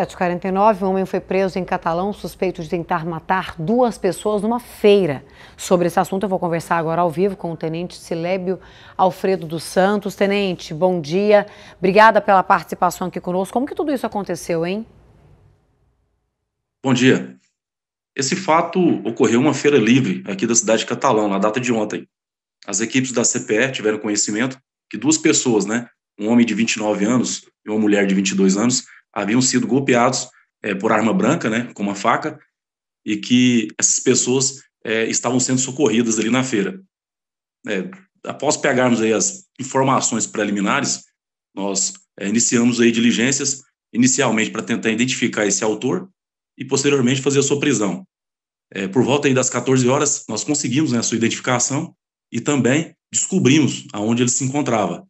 7h49, um homem foi preso em Catalão, suspeito de tentar matar duas pessoas numa feira. Sobre esse assunto, eu vou conversar agora ao vivo com o tenente Silébio Alfredo dos Santos. Tenente, bom dia. Obrigada pela participação aqui conosco. Como que tudo isso aconteceu, hein? Bom dia. Esse fato ocorreu uma feira livre aqui da cidade de Catalão, na data de ontem. As equipes da CPE tiveram conhecimento que duas pessoas, né, um homem de 29 anos e uma mulher de 22 anos, haviam sido golpeados é, por arma branca, né, com uma faca, e que essas pessoas é, estavam sendo socorridas ali na feira. É, após pegarmos aí as informações preliminares, nós é, iniciamos aí diligências, inicialmente para tentar identificar esse autor e posteriormente fazer a sua prisão. É, por volta aí das 14 horas, nós conseguimos né, a sua identificação e também descobrimos aonde ele se encontrava.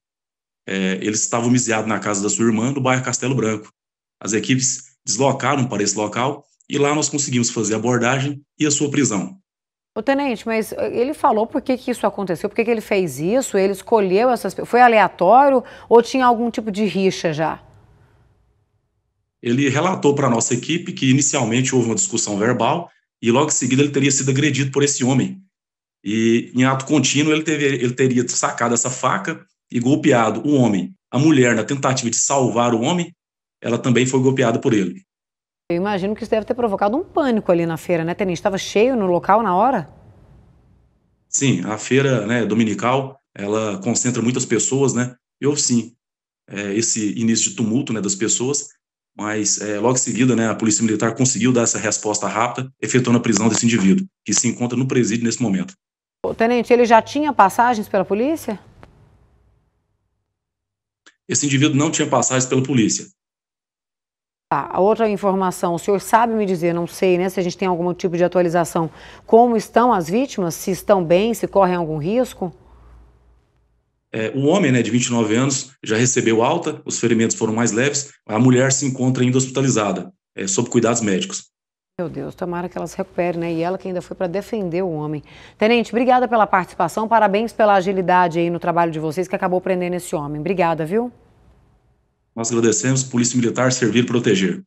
É, ele estava miseado na casa da sua irmã, no bairro Castelo Branco. As equipes deslocaram para esse local e lá nós conseguimos fazer a abordagem e a sua prisão. O tenente, mas eh, ele falou por que, que isso aconteceu, por que, que ele fez isso, ele escolheu essas Foi aleatório ou tinha algum tipo de rixa já? Ele relatou para a nossa equipe que inicialmente houve uma discussão verbal e logo em seguida ele teria sido agredido por esse homem. E em ato contínuo ele, teve, ele teria sacado essa faca e golpeado o homem. A mulher, na tentativa de salvar o homem, ela também foi golpeada por ele. Eu imagino que isso deve ter provocado um pânico ali na feira, né, Tenente? Estava cheio no local na hora? Sim, a feira né, dominical, ela concentra muitas pessoas, né? Eu sim, é, esse início de tumulto né, das pessoas, mas é, logo em seguida né, a Polícia Militar conseguiu dar essa resposta rápida, efetuando a prisão desse indivíduo, que se encontra no presídio nesse momento. O tenente, ele já tinha passagens pela polícia? Esse indivíduo não tinha passagens pela polícia. Tá, a outra informação, o senhor sabe me dizer, não sei, né, se a gente tem algum tipo de atualização, como estão as vítimas, se estão bem, se correm algum risco? É, um homem né, de 29 anos já recebeu alta, os ferimentos foram mais leves, a mulher se encontra ainda hospitalizada, é, sob cuidados médicos. Meu Deus, tomara que ela se recupere, né? E ela que ainda foi para defender o homem. Tenente, obrigada pela participação, parabéns pela agilidade aí no trabalho de vocês que acabou prendendo esse homem. Obrigada, viu? Nós agradecemos, Polícia Militar, servir e proteger.